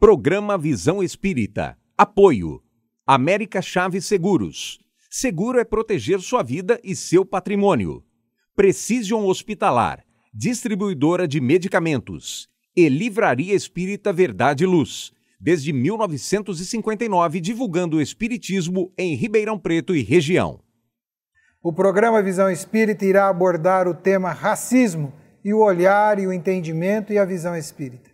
Programa Visão Espírita. Apoio. América Chaves Seguros. Seguro é proteger sua vida e seu patrimônio. Precision Hospitalar. Distribuidora de medicamentos. E Livraria Espírita Verdade e Luz. Desde 1959, divulgando o Espiritismo em Ribeirão Preto e região. O programa Visão Espírita irá abordar o tema racismo e o olhar e o entendimento e a visão espírita.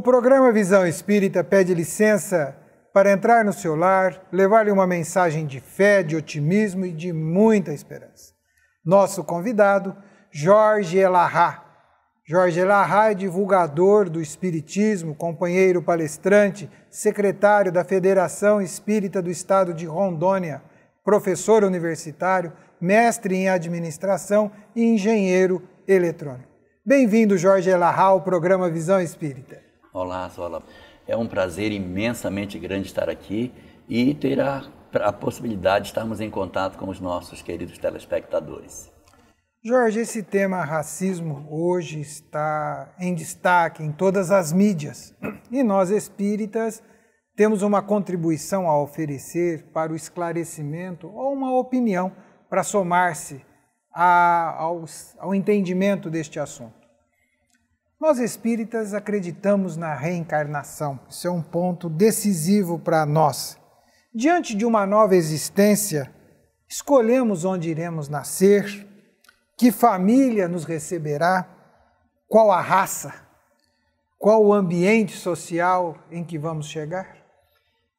O programa Visão Espírita pede licença para entrar no seu lar, levar-lhe uma mensagem de fé, de otimismo e de muita esperança. Nosso convidado, Jorge Elahá. Jorge Elahá é divulgador do Espiritismo, companheiro palestrante, secretário da Federação Espírita do Estado de Rondônia, professor universitário, mestre em administração e engenheiro eletrônico. Bem-vindo, Jorge Elahá, ao programa Visão Espírita. Olá, Zola. É um prazer imensamente grande estar aqui e ter a, a possibilidade de estarmos em contato com os nossos queridos telespectadores. Jorge, esse tema racismo hoje está em destaque em todas as mídias e nós espíritas temos uma contribuição a oferecer para o esclarecimento ou uma opinião para somar-se ao entendimento deste assunto. Nós espíritas acreditamos na reencarnação. Isso é um ponto decisivo para nós. Diante de uma nova existência, escolhemos onde iremos nascer, que família nos receberá, qual a raça, qual o ambiente social em que vamos chegar.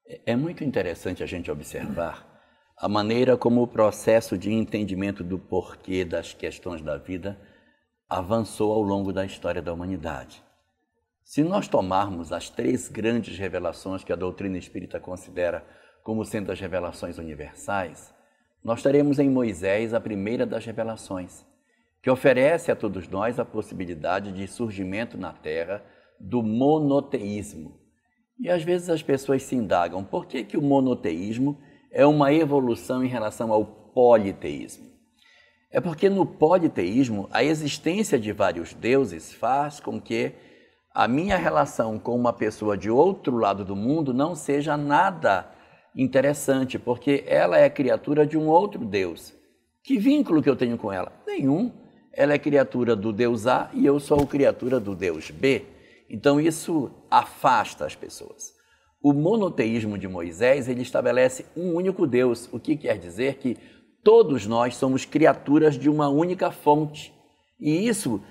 É, é muito interessante a gente observar a maneira como o processo de entendimento do porquê das questões da vida avançou ao longo da história da humanidade. Se nós tomarmos as três grandes revelações que a doutrina espírita considera como sendo as revelações universais, nós teremos em Moisés a primeira das revelações, que oferece a todos nós a possibilidade de surgimento na Terra do monoteísmo. E às vezes as pessoas se indagam por que, que o monoteísmo é uma evolução em relação ao politeísmo. É porque no politeísmo, a existência de vários deuses faz com que a minha relação com uma pessoa de outro lado do mundo não seja nada interessante, porque ela é criatura de um outro Deus. Que vínculo que eu tenho com ela? Nenhum. Ela é criatura do Deus A e eu sou criatura do Deus B. Então isso afasta as pessoas. O monoteísmo de Moisés ele estabelece um único Deus, o que quer dizer que Todos nós somos criaturas de uma única fonte. E isso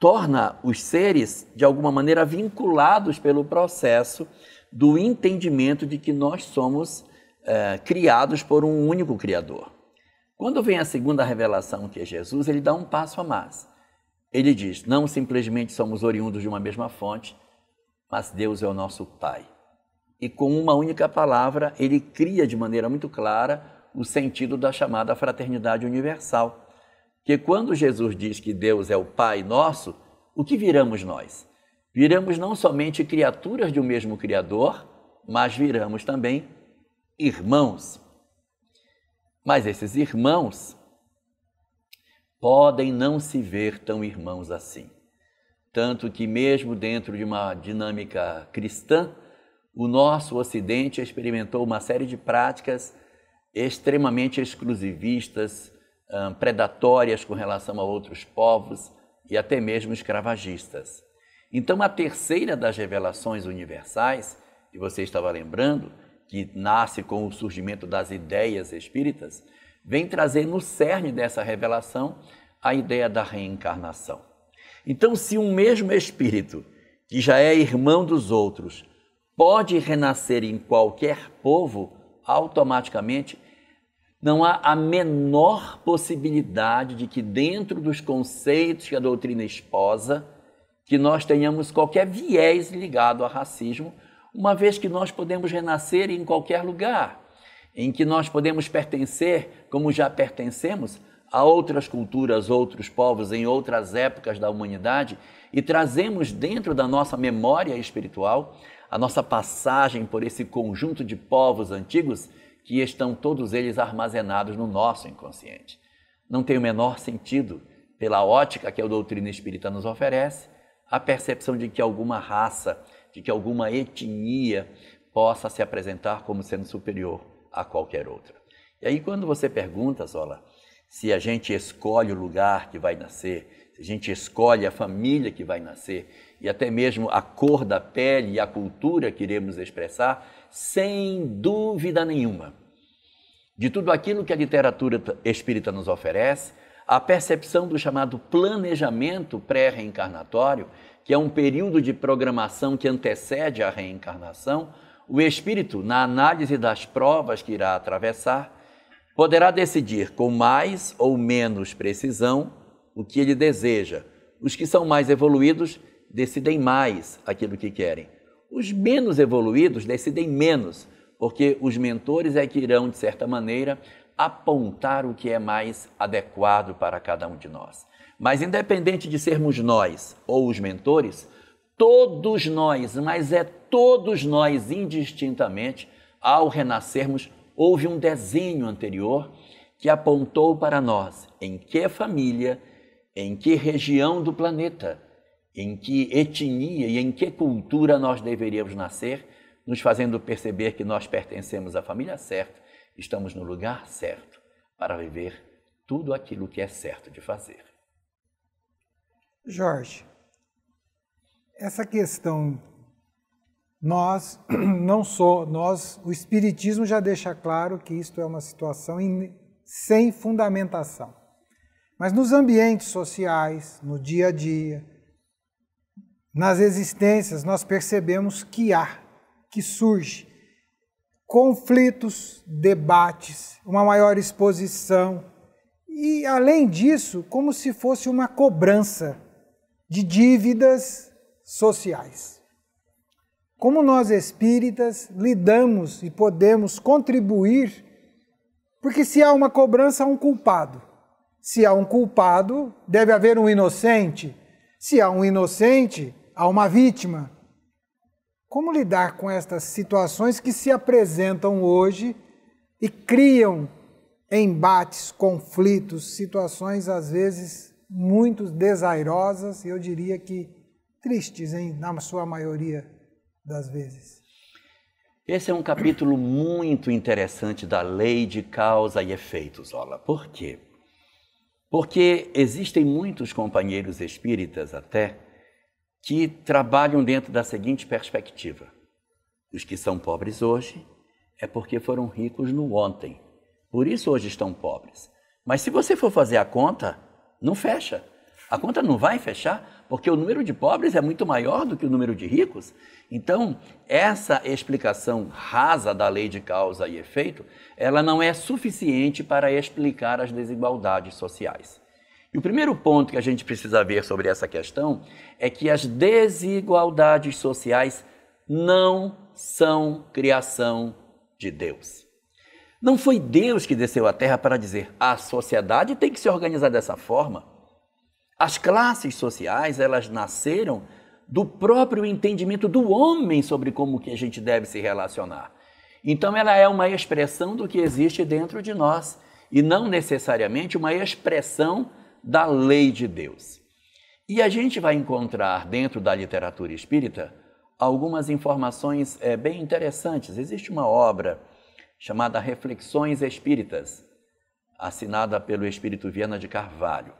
torna os seres, de alguma maneira, vinculados pelo processo do entendimento de que nós somos é, criados por um único Criador. Quando vem a segunda revelação, que é Jesus, ele dá um passo a mais. Ele diz: não simplesmente somos oriundos de uma mesma fonte, mas Deus é o nosso Pai. E com uma única palavra, ele cria de maneira muito clara o sentido da chamada fraternidade universal. Que quando Jesus diz que Deus é o Pai nosso, o que viramos nós? Viramos não somente criaturas de um mesmo Criador, mas viramos também irmãos. Mas esses irmãos podem não se ver tão irmãos assim. Tanto que, mesmo dentro de uma dinâmica cristã, o nosso Ocidente experimentou uma série de práticas extremamente exclusivistas, ah, predatórias com relação a outros povos e até mesmo escravagistas. Então, a terceira das revelações universais, que você estava lembrando, que nasce com o surgimento das ideias espíritas, vem trazer no cerne dessa revelação a ideia da reencarnação. Então, se um mesmo espírito, que já é irmão dos outros, pode renascer em qualquer povo, automaticamente não há a menor possibilidade de que dentro dos conceitos que a doutrina esposa, que nós tenhamos qualquer viés ligado ao racismo, uma vez que nós podemos renascer em qualquer lugar, em que nós podemos pertencer, como já pertencemos, a outras culturas, outros povos, em outras épocas da humanidade e trazemos dentro da nossa memória espiritual a nossa passagem por esse conjunto de povos antigos que estão todos eles armazenados no nosso inconsciente. Não tem o menor sentido, pela ótica que a doutrina espírita nos oferece, a percepção de que alguma raça, de que alguma etnia possa se apresentar como sendo superior a qualquer outra. E aí, quando você pergunta, Zola, se a gente escolhe o lugar que vai nascer, a gente escolhe a família que vai nascer e até mesmo a cor da pele e a cultura que iremos expressar, sem dúvida nenhuma. De tudo aquilo que a literatura espírita nos oferece, a percepção do chamado planejamento pré-reencarnatório, que é um período de programação que antecede a reencarnação, o espírito, na análise das provas que irá atravessar, poderá decidir com mais ou menos precisão o que ele deseja. Os que são mais evoluídos decidem mais aquilo que querem. Os menos evoluídos decidem menos, porque os mentores é que irão, de certa maneira, apontar o que é mais adequado para cada um de nós. Mas, independente de sermos nós ou os mentores, todos nós, mas é todos nós indistintamente, ao renascermos, houve um desenho anterior que apontou para nós em que família em que região do planeta, em que etnia e em que cultura nós deveríamos nascer, nos fazendo perceber que nós pertencemos à família certa, estamos no lugar certo para viver tudo aquilo que é certo de fazer. Jorge, essa questão nós não só nós o espiritismo já deixa claro que isto é uma situação in, sem fundamentação mas nos ambientes sociais, no dia a dia, nas existências, nós percebemos que há, que surge conflitos, debates, uma maior exposição e, além disso, como se fosse uma cobrança de dívidas sociais. Como nós espíritas lidamos e podemos contribuir, porque se há uma cobrança, há um culpado. Se há um culpado, deve haver um inocente. Se há um inocente, há uma vítima. Como lidar com estas situações que se apresentam hoje e criam embates, conflitos, situações às vezes muito desairosas e eu diria que tristes, hein, na sua maioria das vezes? Esse é um capítulo muito interessante da lei de causa e efeitos, Ola. Por quê? Porque existem muitos companheiros espíritas até que trabalham dentro da seguinte perspectiva: os que são pobres hoje é porque foram ricos no ontem, por isso hoje estão pobres. Mas se você for fazer a conta, não fecha. A conta não vai fechar porque o número de pobres é muito maior do que o número de ricos. Então, essa explicação rasa da lei de causa e efeito, ela não é suficiente para explicar as desigualdades sociais. E o primeiro ponto que a gente precisa ver sobre essa questão é que as desigualdades sociais não são criação de Deus. Não foi Deus que desceu à terra para dizer a sociedade tem que se organizar dessa forma. As classes sociais, elas nasceram do próprio entendimento do homem sobre como que a gente deve se relacionar. Então ela é uma expressão do que existe dentro de nós e não necessariamente uma expressão da lei de Deus. E a gente vai encontrar dentro da literatura espírita algumas informações é, bem interessantes. Existe uma obra chamada Reflexões Espíritas, assinada pelo espírito Viana de Carvalho.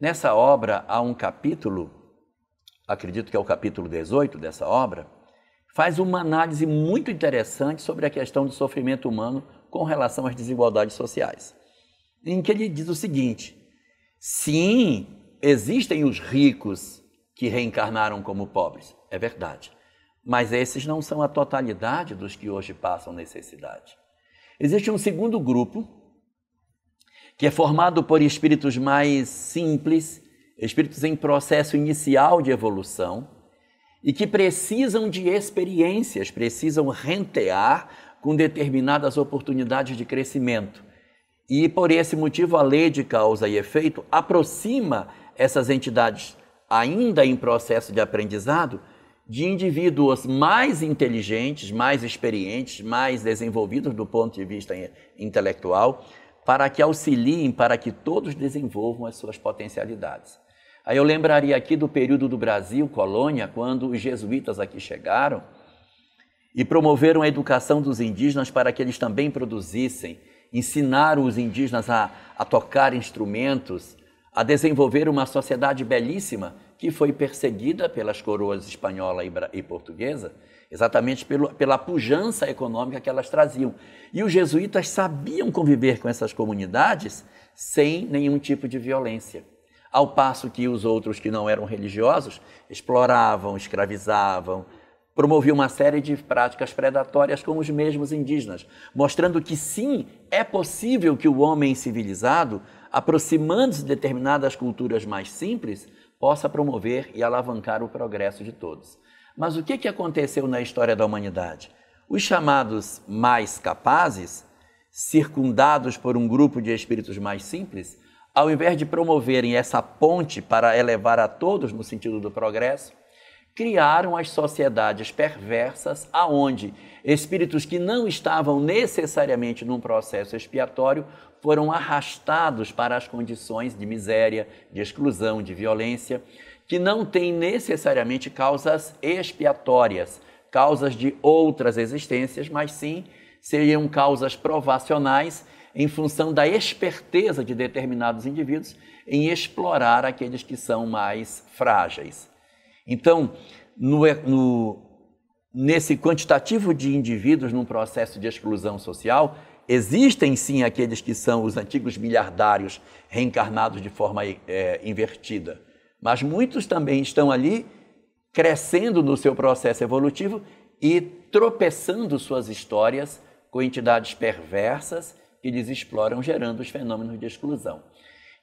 Nessa obra há um capítulo, acredito que é o capítulo 18 dessa obra, faz uma análise muito interessante sobre a questão do sofrimento humano com relação às desigualdades sociais. Em que ele diz o seguinte: sim, existem os ricos que reencarnaram como pobres, é verdade, mas esses não são a totalidade dos que hoje passam necessidade. Existe um segundo grupo que é formado por espíritos mais simples, espíritos em processo inicial de evolução e que precisam de experiências, precisam rentear com determinadas oportunidades de crescimento. E por esse motivo, a lei de causa e efeito aproxima essas entidades ainda em processo de aprendizado de indivíduos mais inteligentes, mais experientes, mais desenvolvidos do ponto de vista intelectual, para que auxiliem, para que todos desenvolvam as suas potencialidades. Aí eu lembraria aqui do período do Brasil, colônia, quando os jesuítas aqui chegaram e promoveram a educação dos indígenas para que eles também produzissem, ensinaram os indígenas a, a tocar instrumentos, a desenvolver uma sociedade belíssima que foi perseguida pelas coroas espanhola e portuguesa, exatamente pelo, pela pujança econômica que elas traziam. E os jesuítas sabiam conviver com essas comunidades sem nenhum tipo de violência. Ao passo que os outros que não eram religiosos exploravam, escravizavam, promoviam uma série de práticas predatórias com os mesmos indígenas, mostrando que sim, é possível que o homem civilizado, aproximando-se de determinadas culturas mais simples, possa promover e alavancar o progresso de todos. Mas o que, que aconteceu na história da humanidade? Os chamados mais capazes, circundados por um grupo de espíritos mais simples, ao invés de promoverem essa ponte para elevar a todos no sentido do progresso, criaram as sociedades perversas aonde espíritos que não estavam necessariamente num processo expiatório foram arrastados para as condições de miséria, de exclusão, de violência que não tem necessariamente causas expiatórias, causas de outras existências, mas sim seriam causas provacionais em função da esperteza de determinados indivíduos em explorar aqueles que são mais frágeis. Então, no, no, nesse quantitativo de indivíduos num processo de exclusão social, existem sim aqueles que são os antigos miliardários reencarnados de forma é, invertida mas muitos também estão ali crescendo no seu processo evolutivo e tropeçando suas histórias com entidades perversas que lhes exploram, gerando os fenômenos de exclusão.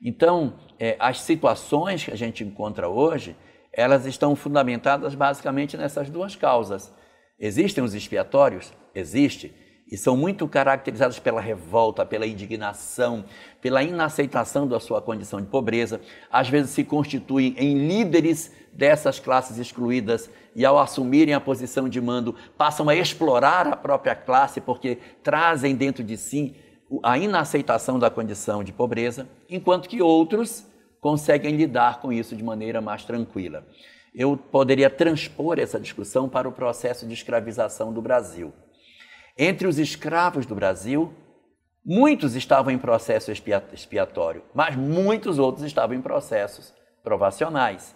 Então, é, as situações que a gente encontra hoje, elas estão fundamentadas basicamente nessas duas causas. Existem os expiatórios? Existe e são muito caracterizados pela revolta, pela indignação, pela inaceitação da sua condição de pobreza, às vezes se constituem em líderes dessas classes excluídas e, ao assumirem a posição de mando, passam a explorar a própria classe porque trazem dentro de si a inaceitação da condição de pobreza, enquanto que outros conseguem lidar com isso de maneira mais tranquila. Eu poderia transpor essa discussão para o processo de escravização do Brasil. Entre os escravos do Brasil, muitos estavam em processo expiatório, mas muitos outros estavam em processos provacionais.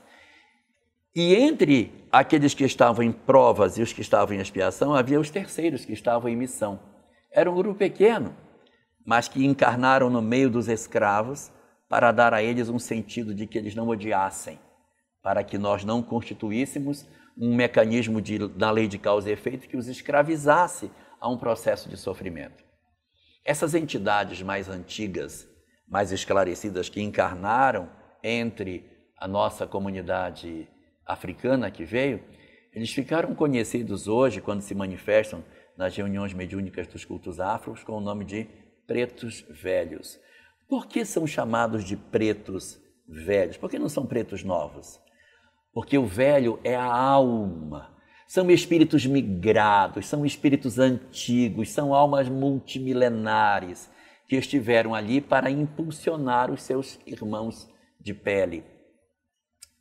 E entre aqueles que estavam em provas e os que estavam em expiação, havia os terceiros que estavam em missão. Era um grupo pequeno, mas que encarnaram no meio dos escravos para dar a eles um sentido de que eles não odiassem, para que nós não constituíssemos um mecanismo de, da lei de causa e efeito que os escravizasse a um processo de sofrimento. Essas entidades mais antigas, mais esclarecidas, que encarnaram entre a nossa comunidade africana que veio, eles ficaram conhecidos hoje, quando se manifestam nas reuniões mediúnicas dos cultos afros, com o nome de pretos velhos. Por que são chamados de pretos velhos? Por que não são pretos novos? Porque o velho é a alma são espíritos migrados, são espíritos antigos, são almas multimilenares que estiveram ali para impulsionar os seus irmãos de pele.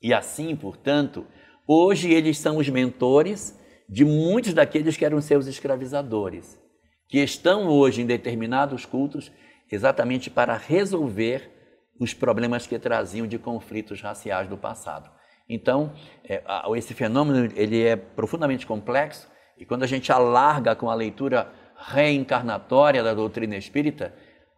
E assim, portanto, hoje eles são os mentores de muitos daqueles que eram seus escravizadores, que estão hoje em determinados cultos exatamente para resolver os problemas que traziam de conflitos raciais do passado. Então, é, esse fenômeno ele é profundamente complexo e quando a gente alarga com a leitura reencarnatória da doutrina espírita,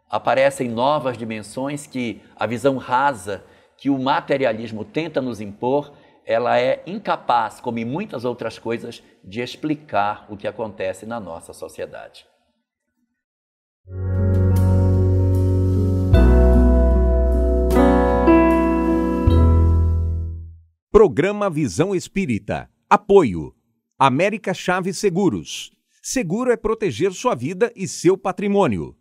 aparecem novas dimensões que a visão rasa que o materialismo tenta nos impor, ela é incapaz, como em muitas outras coisas, de explicar o que acontece na nossa sociedade. Programa Visão Espírita. Apoio. América Chaves Seguros. Seguro é proteger sua vida e seu patrimônio.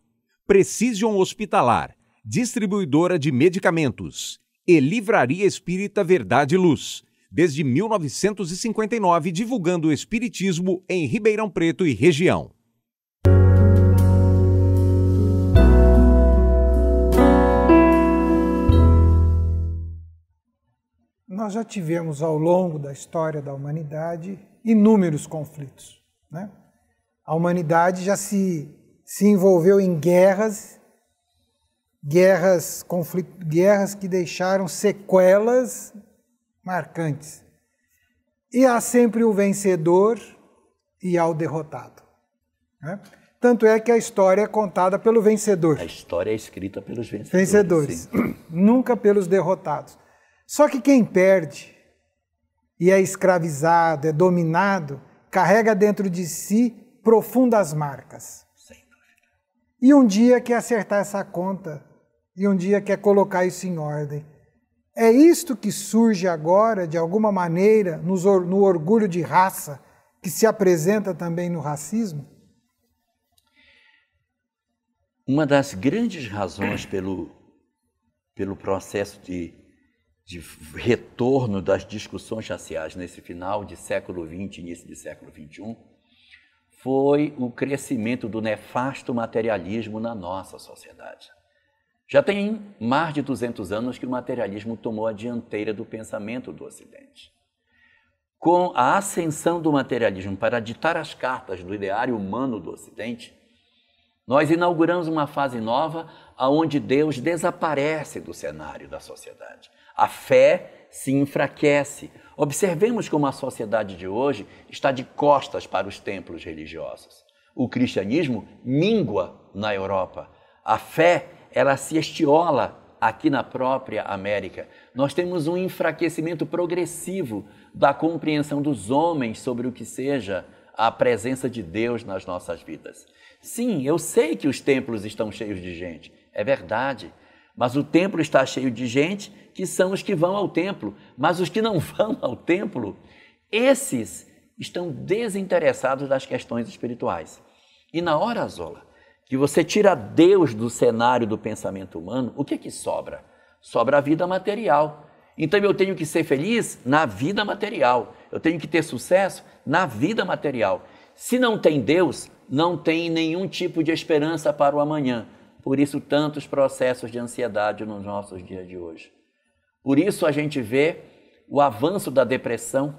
Precision Hospitalar. Distribuidora de medicamentos. E Livraria Espírita Verdade e Luz. Desde 1959, divulgando o Espiritismo em Ribeirão Preto e região. nós já tivemos ao longo da história da humanidade inúmeros conflitos. Né? A humanidade já se, se envolveu em guerras, guerras, conflito, guerras que deixaram sequelas marcantes. E há sempre o vencedor e há o derrotado. Né? Tanto é que a história é contada pelo vencedor. A história é escrita pelos vencedores. Vencedores, sim. nunca pelos derrotados. Só que quem perde e é escravizado, é dominado, carrega dentro de si profundas marcas. E um dia quer acertar essa conta, e um dia quer colocar isso em ordem. É isto que surge agora, de alguma maneira, no orgulho de raça, que se apresenta também no racismo? Uma das grandes razões pelo, pelo processo de de retorno das discussões raciais nesse final de século XX, início de século XXI, foi o crescimento do nefasto materialismo na nossa sociedade. Já tem mais de 200 anos que o materialismo tomou a dianteira do pensamento do Ocidente. Com a ascensão do materialismo para ditar as cartas do ideário humano do Ocidente, nós inauguramos uma fase nova onde Deus desaparece do cenário da sociedade. A fé se enfraquece. Observemos como a sociedade de hoje está de costas para os templos religiosos. O cristianismo mingua na Europa. A fé, ela se estiola aqui na própria América. Nós temos um enfraquecimento progressivo da compreensão dos homens sobre o que seja a presença de Deus nas nossas vidas. Sim, eu sei que os templos estão cheios de gente, é verdade. Mas o templo está cheio de gente que são os que vão ao templo. Mas os que não vão ao templo, esses estão desinteressados das questões espirituais. E na hora, Zola, que você tira Deus do cenário do pensamento humano, o que é que sobra? Sobra a vida material. Então eu tenho que ser feliz na vida material. Eu tenho que ter sucesso na vida material. Se não tem Deus, não tem nenhum tipo de esperança para o amanhã. Por isso, tantos processos de ansiedade nos nossos dias de hoje. Por isso, a gente vê o avanço da depressão,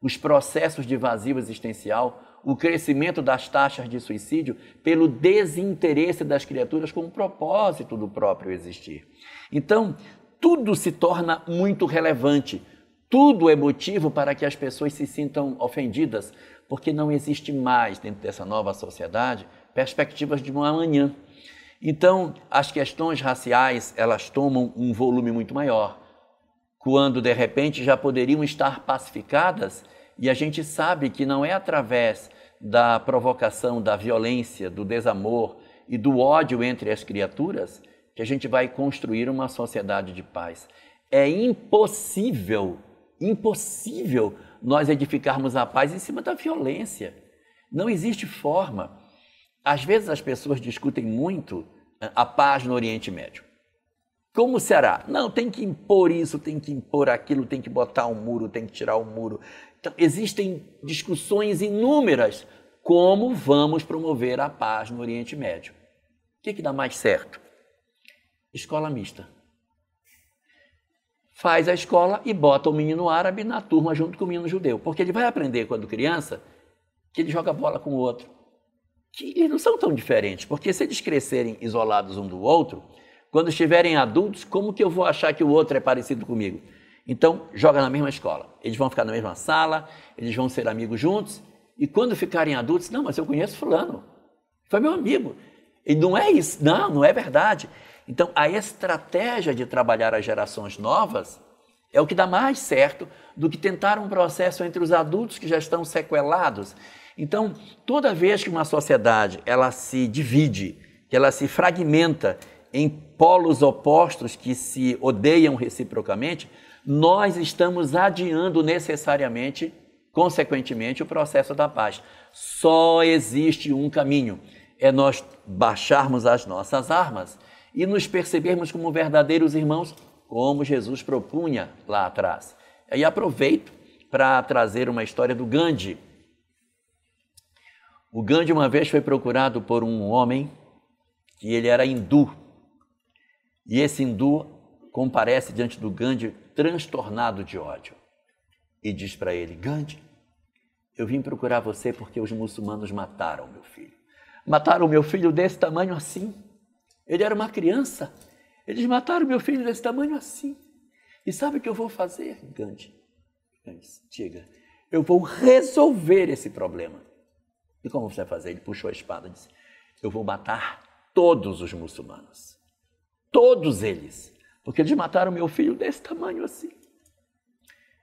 os processos de vazio existencial, o crescimento das taxas de suicídio pelo desinteresse das criaturas com o propósito do próprio existir. Então, tudo se torna muito relevante, tudo é motivo para que as pessoas se sintam ofendidas, porque não existe mais, dentro dessa nova sociedade, perspectivas de um amanhã. Então, as questões raciais, elas tomam um volume muito maior, quando de repente já poderiam estar pacificadas, e a gente sabe que não é através da provocação, da violência, do desamor e do ódio entre as criaturas que a gente vai construir uma sociedade de paz. É impossível, impossível nós edificarmos a paz em cima da violência. Não existe forma. Às vezes as pessoas discutem muito eh, a paz no Oriente Médio. Como será? Não, tem que impor isso, tem que impor aquilo, tem que botar um muro, tem que tirar um muro. Então, existem discussões inúmeras como vamos promover a paz no Oriente Médio. O que, é que dá mais certo? Escola mista. Faz a escola e bota o menino árabe na turma junto com o menino judeu, porque ele vai aprender quando criança que ele joga bola com o outro, que eles não são tão diferentes, porque se eles crescerem isolados um do outro, quando estiverem adultos, como que eu vou achar que o outro é parecido comigo? Então, joga na mesma escola. Eles vão ficar na mesma sala, eles vão ser amigos juntos, e quando ficarem adultos, não, mas eu conheço fulano. Foi meu amigo. E não é isso, não, não é verdade. Então, a estratégia de trabalhar as gerações novas é o que dá mais certo do que tentar um processo entre os adultos que já estão sequelados então, toda vez que uma sociedade ela se divide, que ela se fragmenta em polos opostos que se odeiam reciprocamente, nós estamos adiando necessariamente, consequentemente, o processo da paz. Só existe um caminho: é nós baixarmos as nossas armas e nos percebermos como verdadeiros irmãos, como Jesus propunha lá atrás. E aproveito para trazer uma história do Gandhi o Gandhi uma vez foi procurado por um homem que ele era hindu. E esse hindu comparece diante do Gandhi transtornado de ódio e diz para ele: Gandhi, eu vim procurar você porque os muçulmanos mataram meu filho. Mataram meu filho desse tamanho assim. Ele era uma criança. Eles mataram meu filho desse tamanho assim. E sabe o que eu vou fazer, Gandhi? Gandhi diga, eu vou resolver esse problema. E como você vai fazer? Ele puxou a espada e disse: Eu vou matar todos os muçulmanos. Todos eles. Porque eles mataram meu filho desse tamanho assim.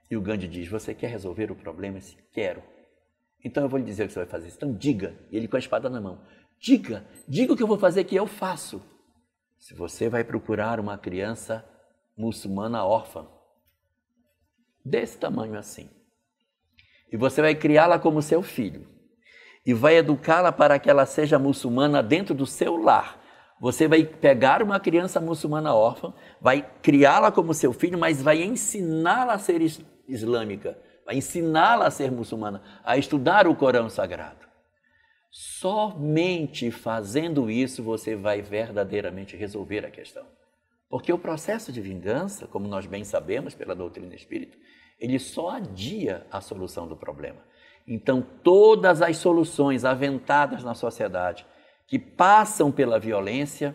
E o Gandhi diz: Você quer resolver o problema? Eu disse, Quero. Então eu vou lhe dizer o que você vai fazer. Então diga. E ele com a espada na mão: Diga, diga o que eu vou fazer que eu faço. Se você vai procurar uma criança muçulmana órfã, desse tamanho assim, e você vai criá-la como seu filho, e vai educá-la para que ela seja muçulmana dentro do seu lar. Você vai pegar uma criança muçulmana órfã, vai criá-la como seu filho, mas vai ensiná-la a ser islâmica, vai ensiná-la a ser muçulmana, a estudar o Corão Sagrado. Somente fazendo isso você vai verdadeiramente resolver a questão. Porque o processo de vingança, como nós bem sabemos pela doutrina espírita, ele só adia a solução do problema. Então, todas as soluções aventadas na sociedade que passam pela violência,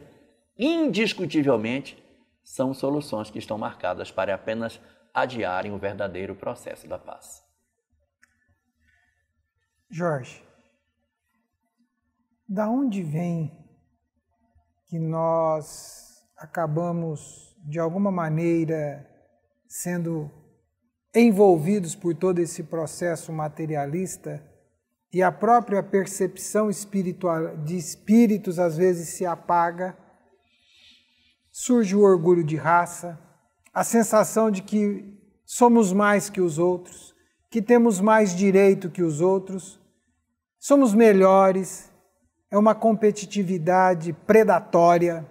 indiscutivelmente, são soluções que estão marcadas para apenas adiarem o verdadeiro processo da paz. Jorge, da onde vem que nós acabamos, de alguma maneira, sendo envolvidos por todo esse processo materialista e a própria percepção espiritual de espíritos às vezes se apaga, surge o orgulho de raça, a sensação de que somos mais que os outros, que temos mais direito que os outros, somos melhores, é uma competitividade predatória.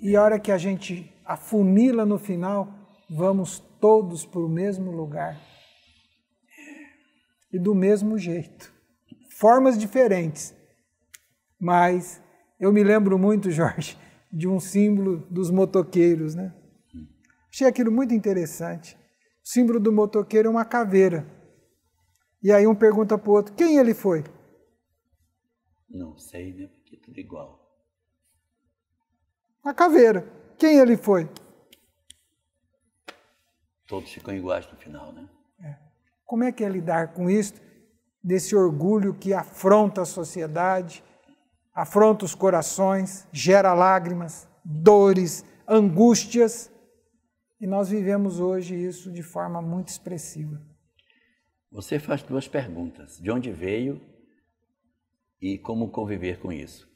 E a hora que a gente afunila no final, vamos todos para o mesmo lugar e do mesmo jeito, formas diferentes. Mas eu me lembro muito, Jorge, de um símbolo dos motoqueiros, né? Achei aquilo muito interessante. O símbolo do motoqueiro é uma caveira. E aí um pergunta para o outro: quem ele foi? Não sei, né? Porque é tudo igual. A caveira. Quem ele foi? todos ficam iguais no final, né? É. Como é que é lidar com isso, desse orgulho que afronta a sociedade, afronta os corações, gera lágrimas, dores, angústias, e nós vivemos hoje isso de forma muito expressiva. Você faz duas perguntas: de onde veio e como conviver com isso.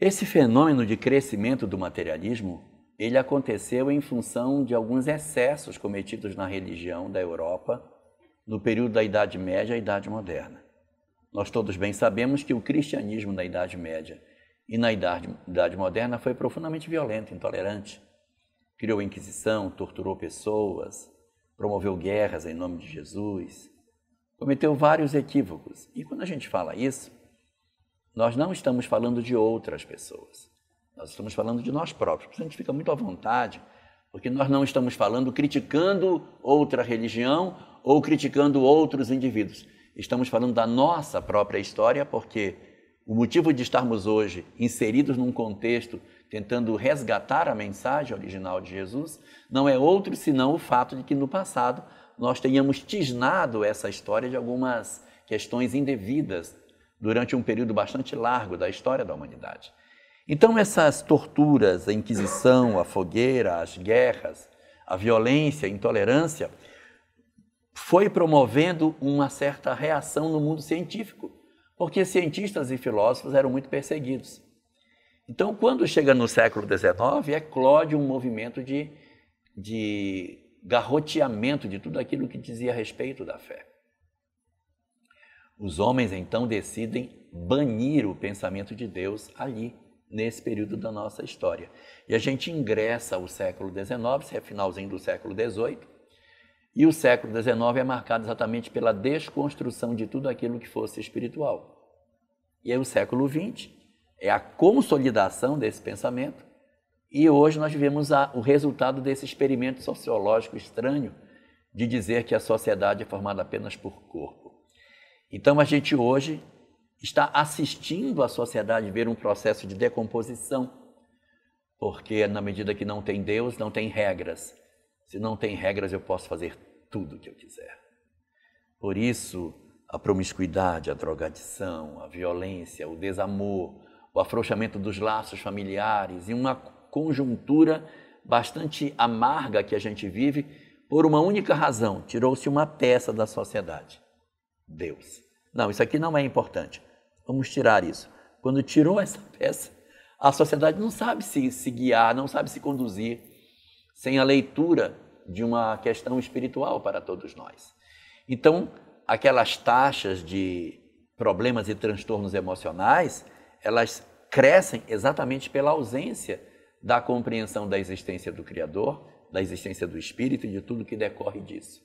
Esse fenômeno de crescimento do materialismo ele aconteceu em função de alguns excessos cometidos na religião da Europa no período da Idade Média e Idade Moderna. Nós todos bem sabemos que o cristianismo na Idade Média e na Idade, Idade Moderna foi profundamente violento, intolerante. Criou a inquisição, torturou pessoas, promoveu guerras em nome de Jesus, cometeu vários equívocos. E quando a gente fala isso, nós não estamos falando de outras pessoas. Nós estamos falando de nós próprios. a gente fica muito à vontade, porque nós não estamos falando criticando outra religião ou criticando outros indivíduos. Estamos falando da nossa própria história, porque o motivo de estarmos hoje inseridos num contexto tentando resgatar a mensagem original de Jesus não é outro senão o fato de que no passado nós tenhamos tisnado essa história de algumas questões indevidas durante um período bastante largo da história da humanidade. Então, essas torturas, a Inquisição, a fogueira, as guerras, a violência, a intolerância, foi promovendo uma certa reação no mundo científico, porque cientistas e filósofos eram muito perseguidos. Então, quando chega no século XIX, eclode um movimento de, de garroteamento de tudo aquilo que dizia a respeito da fé. Os homens então decidem banir o pensamento de Deus ali, nesse período da nossa história. E a gente ingressa ao século XIX, se é finalzinho do século XVIII, e o século XIX é marcado exatamente pela desconstrução de tudo aquilo que fosse espiritual. E aí o século XX é a consolidação desse pensamento, e hoje nós vivemos a, o resultado desse experimento sociológico estranho de dizer que a sociedade é formada apenas por corpo. Então a gente hoje está assistindo a sociedade ver um processo de decomposição, porque na medida que não tem Deus, não tem regras. Se não tem regras, eu posso fazer tudo o que eu quiser. Por isso, a promiscuidade, a drogadição, a violência, o desamor, o afrouxamento dos laços familiares e uma conjuntura bastante amarga que a gente vive por uma única razão: tirou-se uma peça da sociedade. Deus. Não, isso aqui não é importante. Vamos tirar isso. Quando tirou essa peça, a sociedade não sabe se, se guiar, não sabe se conduzir sem a leitura de uma questão espiritual para todos nós. Então, aquelas taxas de problemas e transtornos emocionais, elas crescem exatamente pela ausência da compreensão da existência do Criador, da existência do Espírito e de tudo que decorre disso.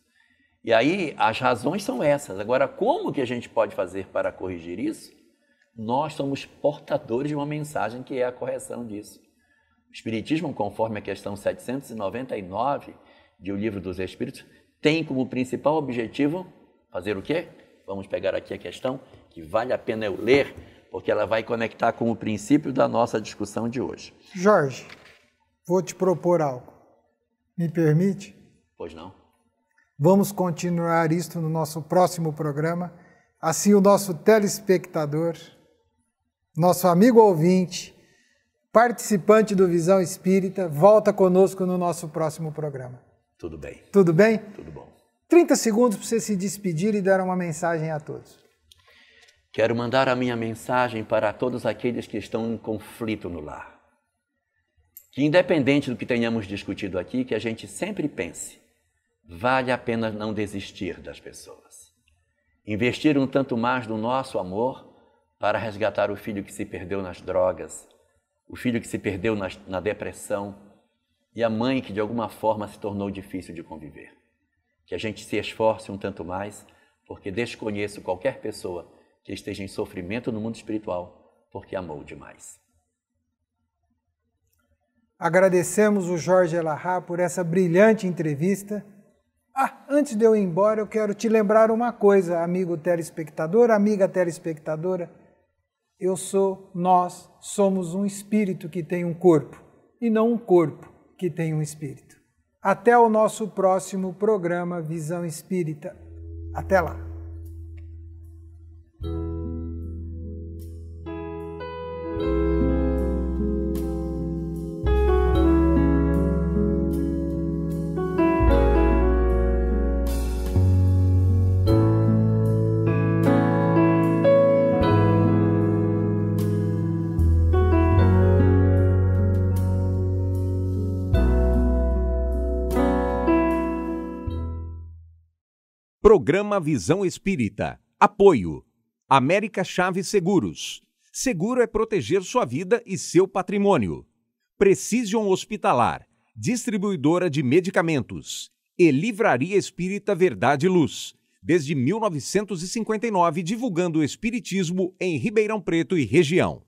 E aí as razões são essas. Agora, como que a gente pode fazer para corrigir isso? Nós somos portadores de uma mensagem que é a correção disso. O Espiritismo, conforme a questão 799 de O Livro dos Espíritos, tem como principal objetivo fazer o quê? Vamos pegar aqui a questão que vale a pena eu ler, porque ela vai conectar com o princípio da nossa discussão de hoje. Jorge, vou te propor algo. Me permite? Pois não. Vamos continuar isto no nosso próximo programa. Assim, o nosso telespectador nosso amigo ouvinte, participante do Visão Espírita, volta conosco no nosso próximo programa. Tudo bem. Tudo bem? Tudo bom. 30 segundos para você se despedir e dar uma mensagem a todos. Quero mandar a minha mensagem para todos aqueles que estão em conflito no lar. Que, independente do que tenhamos discutido aqui, que a gente sempre pense: vale a pena não desistir das pessoas. Investir um tanto mais do nosso amor para resgatar o filho que se perdeu nas drogas, o filho que se perdeu na, na depressão e a mãe que de alguma forma se tornou difícil de conviver. Que a gente se esforce um tanto mais, porque desconheço qualquer pessoa que esteja em sofrimento no mundo espiritual, porque amou demais. Agradecemos o Jorge Elahá por essa brilhante entrevista. Ah, antes de eu ir embora, eu quero te lembrar uma coisa, amigo telespectador, amiga telespectadora. Eu sou, nós somos um espírito que tem um corpo e não um corpo que tem um espírito. Até o nosso próximo programa Visão Espírita. Até lá! Programa Visão Espírita. Apoio. América Chaves Seguros. Seguro é proteger sua vida e seu patrimônio. Precision Hospitalar. Distribuidora de medicamentos. E Livraria Espírita Verdade e Luz. Desde 1959, divulgando o Espiritismo em Ribeirão Preto e região.